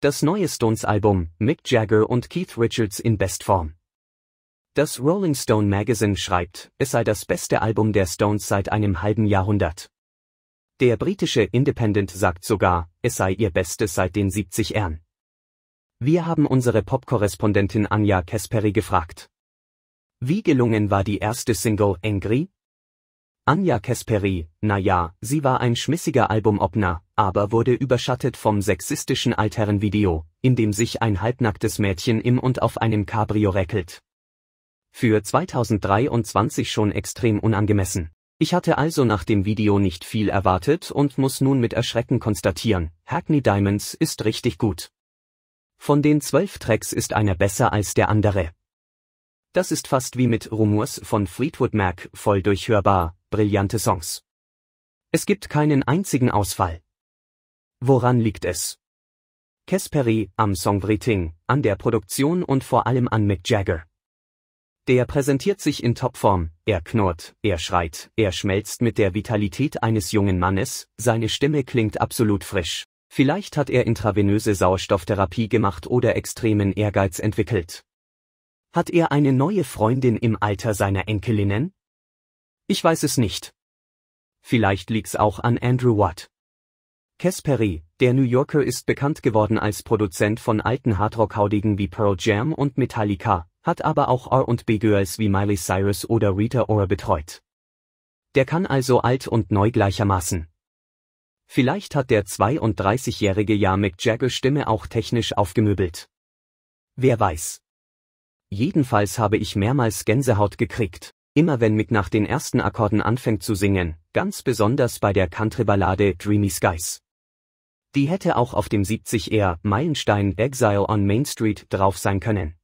Das neue Stones-Album, Mick Jagger und Keith Richards in Bestform. Das Rolling Stone Magazine schreibt, es sei das beste Album der Stones seit einem halben Jahrhundert. Der britische Independent sagt sogar, es sei ihr Bestes seit den 70 Ern. Wir haben unsere Pop-Korrespondentin Anja Kesperi gefragt. Wie gelungen war die erste Single Angry? Anja Kasperi, naja, sie war ein schmissiger Albumobner, aber wurde überschattet vom sexistischen Altherrenvideo, in dem sich ein halbnacktes Mädchen im und auf einem Cabrio reckelt. Für 2023 schon extrem unangemessen. Ich hatte also nach dem Video nicht viel erwartet und muss nun mit Erschrecken konstatieren, Hackney Diamonds ist richtig gut. Von den zwölf Tracks ist einer besser als der andere. Das ist fast wie mit Rumors von Fleetwood Mac voll durchhörbar, brillante Songs. Es gibt keinen einzigen Ausfall. Woran liegt es? Casperi, am Songwriting, an der Produktion und vor allem an Mick Jagger. Der präsentiert sich in Topform, er knurrt, er schreit, er schmelzt mit der Vitalität eines jungen Mannes, seine Stimme klingt absolut frisch. Vielleicht hat er intravenöse Sauerstofftherapie gemacht oder extremen Ehrgeiz entwickelt. Hat er eine neue Freundin im Alter seiner Enkelinnen? Ich weiß es nicht. Vielleicht liegt's auch an Andrew Watt. Casperi, der New Yorker ist bekannt geworden als Produzent von alten Hardrock-Haudigen wie Pearl Jam und Metallica, hat aber auch R&B Girls wie Miley Cyrus oder Rita Ora betreut. Der kann also alt und neu gleichermaßen. Vielleicht hat der 32-jährige Jahr Mick Jagger Stimme auch technisch aufgemöbelt. Wer weiß. Jedenfalls habe ich mehrmals Gänsehaut gekriegt. Immer wenn Mick nach den ersten Akkorden anfängt zu singen, ganz besonders bei der Country-Ballade Dreamy Skies. Die hätte auch auf dem 70 er Meilenstein Exile on Main Street drauf sein können.